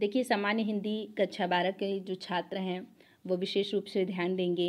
देखिए सामान्य हिंदी कक्षा बारह के जो छात्र हैं वो विशेष रूप से ध्यान देंगे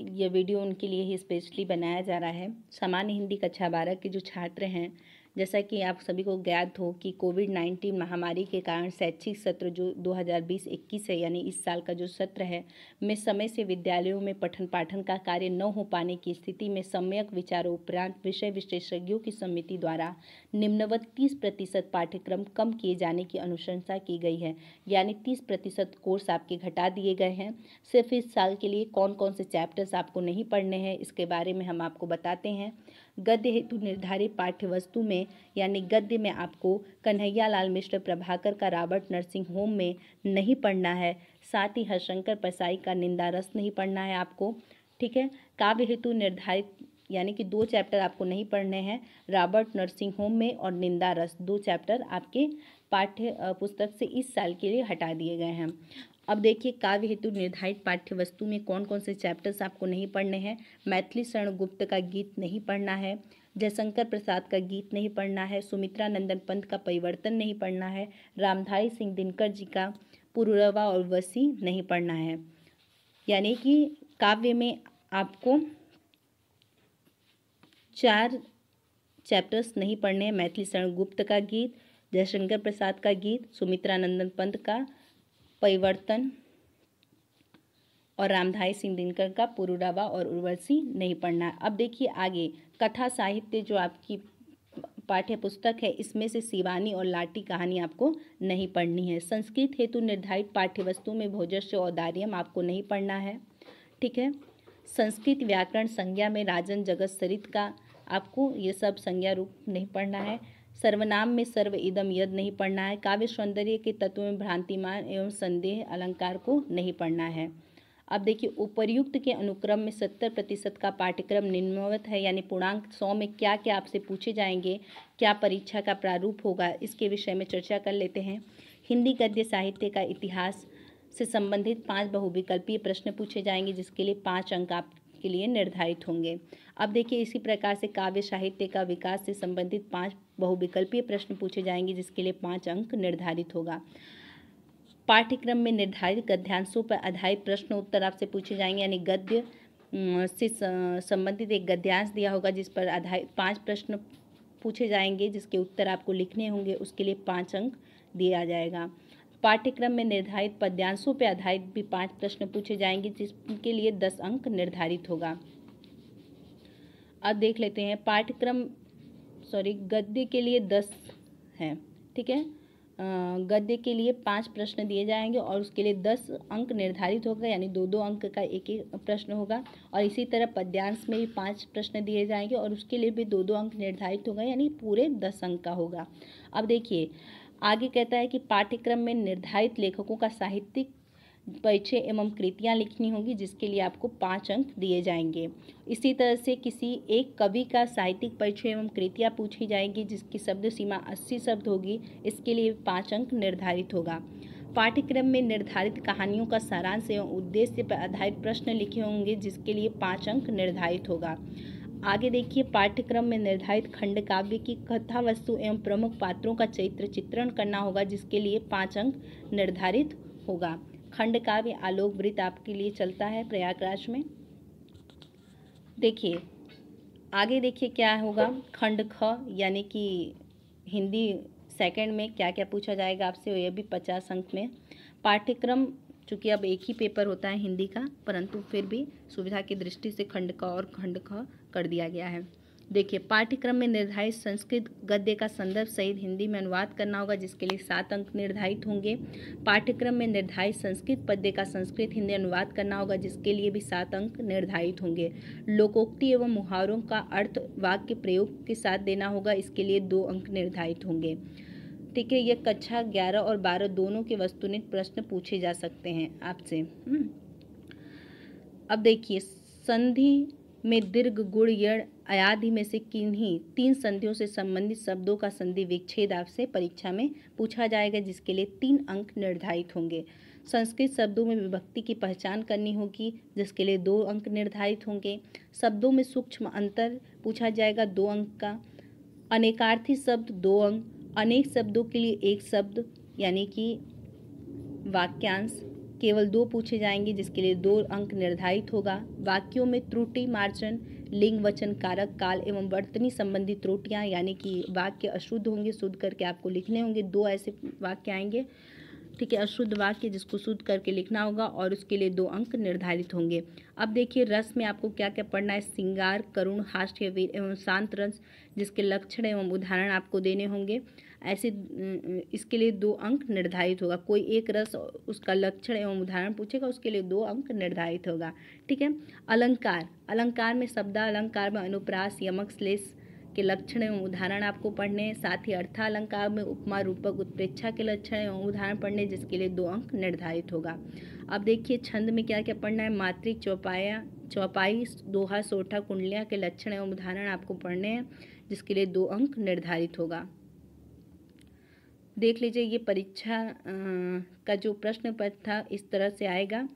यह वीडियो उनके लिए ही स्पेशली बनाया जा रहा है सामान्य हिंदी कक्षा बारह के जो छात्र हैं जैसा कि आप सभी को ज्ञात हो कि कोविड नाइन्टीन महामारी के कारण शैक्षिक सत्र जो 2020-21 है यानी इस साल का जो सत्र है में समय से विद्यालयों में पठन पाठन का कार्य न हो पाने की स्थिति में सम्यक विचारों उपरांत विषय विशेषज्ञों की समिति द्वारा निम्नवत तीस प्रतिशत पाठ्यक्रम कम किए जाने की अनुशंसा की गई है यानी तीस प्रतिशत कोर्स आपके घटा दिए गए हैं सिर्फ इस साल के लिए कौन कौन से चैप्टर्स आपको नहीं पढ़ने हैं इसके बारे में हम आपको बताते हैं गद्य हेतु निर्धारित पाठ्य वस्तु में यानी गद्य में आपको कन्हैया लाल मिश्र प्रभाकर का रॉबर्ट नर्सिंग होम में नहीं पढ़ना है साथ ही हरशंकर पसाई का निंदा रस नहीं पढ़ना है आपको ठीक है काव्य हेतु निर्धारित यानी कि दो चैप्टर आपको नहीं पढ़ने हैं रॉबर्ट नर्सिंग होम में और निंदा रस दो चैप्टर आपके पाठ्य पुस्तक से इस साल के लिए हटा दिए गए हैं अब देखिए काव्य हेतु निर्धारित पाठ्य वस्तु में कौन कौन से चैप्टर्स आपको नहीं पढ़ने हैं मैथिली शरण गुप्त का गीत नहीं पढ़ना है जयशंकर प्रसाद का गीत नहीं पढ़ना है सुमित्रा नंदन पंत का परिवर्तन नहीं पढ़ना है रामधारी सिंह दिनकर जी का पुरुरवा और वसी नहीं पढ़ना है यानी कि काव्य में आपको चार चैप्टर्स नहीं पढ़ने हैं मैथिली शरण गुप्त का गीत जयशंकर प्रसाद का गीत सुमित्रा नंदन पंत का परिवर्तन और रामधाई सिंह दिनकर का पुरुडावा और उर्वशी नहीं पढ़ना अब देखिए आगे कथा साहित्य जो आपकी पाठ्य पुस्तक है इसमें से शिवानी और लाठी कहानी आपको नहीं पढ़नी है संस्कृत हेतु निर्धारित पाठ्य वस्तु में भोजस्य और दारियम आपको नहीं पढ़ना है ठीक है संस्कृत व्याकरण संज्ञा में राजन जगत सरित का आपको ये सब संज्ञा रूप नहीं पढ़ना है सर्वनाम में सर्व इदम यद नहीं पढ़ना है काव्य सौंदर्य के तत्व में भ्रांतिमान एवं संदेह अलंकार को नहीं पढ़ना है अब देखिए उपर्युक्त के अनुक्रम में सत्तर प्रतिशत का पाठ्यक्रम निम्नवत है यानी पूर्णांक सौ में क्या क्या आपसे पूछे जाएंगे क्या परीक्षा का प्रारूप होगा इसके विषय में चर्चा कर लेते हैं हिंदी गद्य साहित्य का इतिहास से संबंधित पांच बहुविकल्पीय प्रश्न पूछे जाएंगे जिसके लिए पाँच अंक आप के लिए निर्धारित होंगे अब देखिए इसी प्रकार से काव्य साहित्य का विकास से संबंधित पाँच बहुविकल्पीय प्रश्न पूछे जाएंगे जिसके लिए पाँच अंक निर्धारित होगा पाठ्यक्रम में निर्धारित गद्यांशों पर आधारित प्रश्न उत्तर आपसे पूछे जाएंगे यानी गद्य से संबंधित एक गद्यांश दिया होगा जिस पर आधारित पाँच प्रश्न पूछे जाएंगे जिसके उत्तर आपको लिखने होंगे उसके लिए पाँच अंक दिया जाएगा पाठ्यक्रम में निर्धारित पद्यांशों पर आधारित भी पाँच प्रश्न पूछे जाएंगे जिसके लिए दस अंक निर्धारित होगा अब देख लेते हैं पाठ्यक्रम सॉरी गद्य के लिए दस है ठीक है गद्य के लिए पांच प्रश्न दिए जाएंगे और उसके लिए दस अंक निर्धारित होगा यानी दो दो अंक का एक एक प्रश्न होगा और इसी तरह पद्यांश में भी पांच प्रश्न दिए जाएंगे और उसके लिए भी दो दो अंक निर्धारित होगा यानी पूरे दस अंक का होगा अब देखिए आगे कहता है कि पाठ्यक्रम में निर्धारित लेखकों का साहित्यिक परिचय एवं कृतियाँ लिखनी होगी जिसके लिए आपको पाँच अंक दिए जाएंगे इसी तरह से किसी एक कवि का साहित्यिक परिचय एवं कृतियाँ पूछी जाएंगी जिसकी शब्द सीमा अस्सी शब्द होगी इसके लिए पाँच अंक निर्धारित होगा पाठ्यक्रम में निर्धारित कहानियों का सारांश एवं उद्देश्य पर आधारित प्रश्न लिखे होंगे जिसके लिए पाँच अंक निर्धारित होगा आगे देखिए पाठ्यक्रम में निर्धारित खंड काव्य की कथा वस्तु एवं प्रमुख पात्रों का चरित्र चित्रण करना होगा जिसके लिए पाँच अंक निर्धारित होगा खंड काव्य आलोक वृत्त आपके लिए चलता है प्रयागराज में देखिए आगे देखिए क्या होगा खंड ख यानी कि हिंदी सेकंड में क्या क्या पूछा जाएगा आपसे यह भी पचास अंक में पाठ्यक्रम चूँकि अब एक ही पेपर होता है हिंदी का परंतु फिर भी सुविधा की दृष्टि से खंड क और खंड ख कर दिया गया है देखिए पाठ्यक्रम में निर्धारित संस्कृत गद्य का संदर्भ सहित हिंदी में अनुवाद करना होगा जिसके लिए सात अंक निर्धारित होंगे पाठ्यक्रम में निर्धारित संस्कृत पद्य का संस्कृत हिंदी अनुवाद करना होगा जिसके लिए भी सात अंक निर्धारित होंगे लोकोक्ति एवं मुहावरों का अर्थ वाक्य प्रयोग के साथ देना होगा इसके लिए दो अंक निर्धारित होंगे ठीक है ये कक्षा ग्यारह और बारह दोनों के वस्तुनिक प्रश्न पूछे जा सकते हैं आपसे हम्म। अब देखिए संधि में दीर्घ गुण यण अयाधि में से किन्हीं तीन संधियों से संबंधित शब्दों का संधि विच्छेद आपसे परीक्षा में पूछा जाएगा जिसके लिए तीन अंक निर्धारित होंगे संस्कृत शब्दों में विभक्ति की पहचान करनी होगी जिसके लिए दो अंक निर्धारित होंगे शब्दों में सूक्ष्म अंतर पूछा जाएगा दो अंक का अनेकार्थी शब्द दो अंक अनेक शब्दों के लिए एक शब्द यानी कि वाक्यांश केवल दो पूछे जाएंगे जिसके लिए दो अंक निर्धारित होगा वाक्यों में त्रुटि मार्जन लिंग वचन कारक काल एवं वर्तनी संबंधी त्रुटियाँ यानी कि वाक्य अशुद्ध होंगे शुद्ध करके आपको लिखने होंगे दो ऐसे वाक्य आएंगे ठीक है अशुद्ध वाक्य जिसको शुद्ध करके लिखना होगा और उसके लिए दो अंक निर्धारित होंगे अब देखिए रस में आपको क्या क्या पढ़ना है सिंगार करुण हास्य वीर एवं शांत रस जिसके लक्षण एवं उदाहरण आपको देने होंगे ऐसे इसके लिए दो अंक निर्धारित होगा कोई एक रस उसका लक्षण एवं उदाहरण पूछेगा उसके लिए दो अंक निर्धारित होगा ठीक है अलंकार अलंकार में शब्द अलंकार में अनुप्रास यमक श्लेष के लक्षण एवं उदाहरण आपको पढ़ने हैं साथ ही अर्थालंकार में उपमा रूपक उत्प्रेक्षा के लक्षण एवं उदाहरण पढ़ने जिसके लिए दो अंक निर्धारित होगा अब देखिए छंद में क्या क्या पढ़ना है मातृक चौपाया चौपाई दोहा सोठा कुंडलियाँ के लक्षण एवं उदाहरण आपको पढ़ने हैं जिसके लिए दो अंक निर्धारित होगा देख लीजिए ये परीक्षा का जो प्रश्न पत्र था इस तरह से आएगा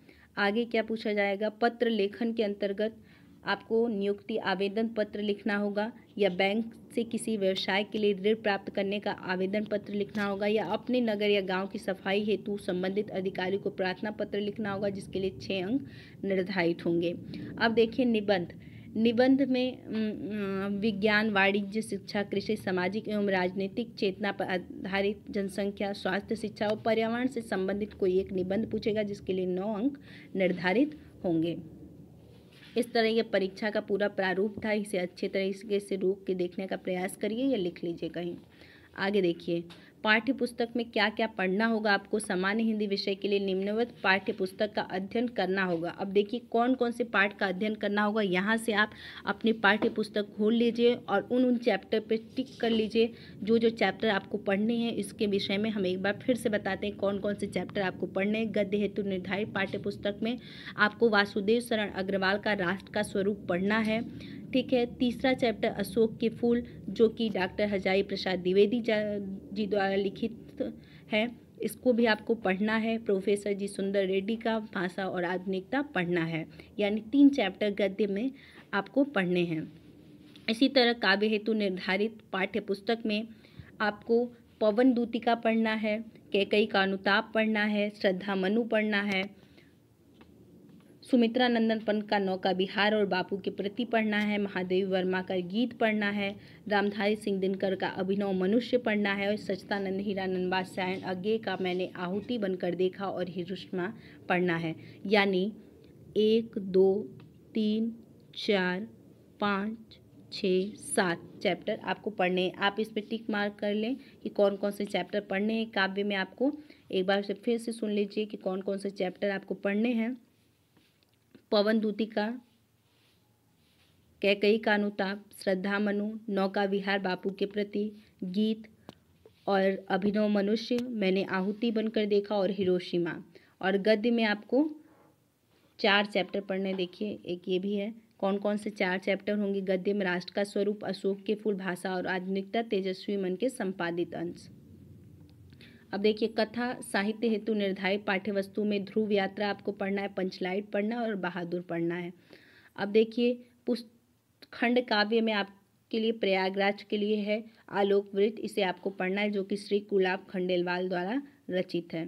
आगे क्या पूछा जाएगा पत्र लेखन के अंतर्गत आपको नियुक्ति आवेदन पत्र लिखना होगा या बैंक से किसी व्यवसाय के लिए ऋण प्राप्त करने का आवेदन पत्र लिखना होगा या अपने नगर या गांव की सफाई हेतु संबंधित अधिकारी को प्रार्थना पत्र लिखना होगा जिसके लिए छः अंक निर्धारित होंगे अब देखिए निबंध निबंध में विज्ञान वाणिज्य शिक्षा कृषि सामाजिक एवं राजनीतिक चेतना पर आधारित जनसंख्या स्वास्थ्य शिक्षा और पर्यावरण से संबंधित कोई एक निबंध पूछेगा जिसके लिए नौ अंक निर्धारित होंगे इस तरह यह परीक्षा का पूरा प्रारूप था इसे अच्छे तरीके से रोक के देखने का प्रयास करिए या लिख लीजिए कहीं आगे देखिए पाठ्य पुस्तक में क्या क्या पढ़ना होगा आपको सामान्य हिंदी विषय के लिए निम्नवत पाठ्य पुस्तक का अध्ययन करना होगा अब देखिए कौन कौन से पाठ का अध्ययन करना होगा यहाँ से आप अपनी पाठ्य पुस्तक खोल लीजिए और उन उन चैप्टर पर टिक कर लीजिए जो जो चैप्टर आपको पढ़ने हैं इसके विषय में हम एक बार फिर से बताते हैं कौन कौन से चैप्टर आपको पढ़ने हैं गद्य हेतु निर्धारित पाठ्य पुस्तक में आपको वासुदेव शरण अग्रवाल का राष्ट्र का स्वरूप पढ़ना है ठीक है तीसरा चैप्टर अशोक के फूल जो कि डॉक्टर हजारी प्रसाद द्विवेदी जी द्वारा लिखित है इसको भी आपको पढ़ना है प्रोफेसर जी सुंदर रेड्डी का भाषा और आधुनिकता पढ़ना है यानी तीन चैप्टर गद्य में आपको पढ़ने हैं इसी तरह काव्य हेतु निर्धारित पाठ्य पुस्तक में आपको पवन दूतिका पढ़ना है कैकई का अनुताप पढ़ना है श्रद्धा मनु पढ़ना है सुमित्रा नंदन पंत का नौका बिहार और बापू के प्रति पढ़ना है महादेव वर्मा का गीत पढ़ना है रामधारी सिंह दिनकर का अभिनव मनुष्य पढ़ना है और सचतानंद हीरानंद बादशायन अज्ञे का मैंने आहुति बनकर देखा और हिरुष्मा पढ़ना है यानी एक दो तीन चार पाँच छः सात चैप्टर आपको पढ़ने हैं आप इस पर टिक मार्क कर लें कि कौन कौन से चैप्टर पढ़ने हैं काव्य में आपको एक बार से फिर से सुन लीजिए कि कौन कौन से चैप्टर आपको पढ़ने हैं पवन दूतिका कैकई कानुताप श्रद्धा मनु नौका विहार बापू के प्रति गीत और अभिनव मनुष्य मैंने आहुति बनकर देखा और हिरोशिमा और गद्य में आपको चार चैप्टर पढ़ने देखिए एक ये भी है कौन कौन से चार चैप्टर होंगे गद्य में राष्ट्र का स्वरूप अशोक के फूल भाषा और आधुनिकता तेजस्वी मन के संपादित अंश अब देखिए कथा साहित्य हेतु निर्धारित पाठ्य वस्तु में ध्रुव यात्रा आपको पढ़ना है पंचलाइट पढ़ना और बहादुर पढ़ना है अब देखिए पुस्तखंड खंड काव्य में आपके लिए प्रयागराज के लिए है आलोक वृत्त इसे आपको पढ़ना है जो कि श्री गुलाब खंडेलवाल द्वारा रचित है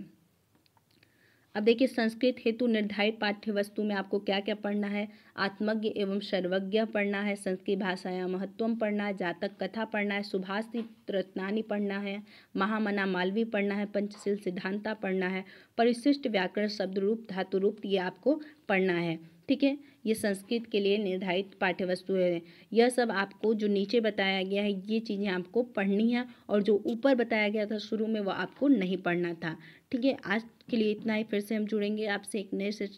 अब देखिए संस्कृत हेतु निर्धारित पाठ्य वस्तु में आपको क्या क्या पढ़ना है आत्मज्ञ एवं सर्वज्ञ पढ़ना है संस्कृत भाषाया महत्वम पढ़ना है जातक कथा पढ़ना है सुभाषित रत्नानी पढ़ना है महामना मालवी पढ़ना है पंचशील सिद्धांता पढ़ना है परिशिष्ट व्याकरण शब्द रूप धातु रूप ये आपको पढ़ना है ठीक है ये संस्कृत के लिए निर्धारित पाठ्य वस्तु है यह सब आपको जो नीचे बताया गया है ये चीज़ें आपको पढ़नी है और जो ऊपर बताया गया था शुरू में वो आपको नहीं पढ़ना था ठीक है आज के लिए इतना ही फिर से हम जुड़ेंगे आपसे एक नए से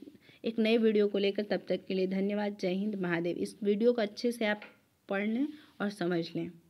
एक नए वीडियो को लेकर तब तक के लिए धन्यवाद जय हिंद महादेव इस वीडियो को अच्छे से आप पढ़ लें और समझ लें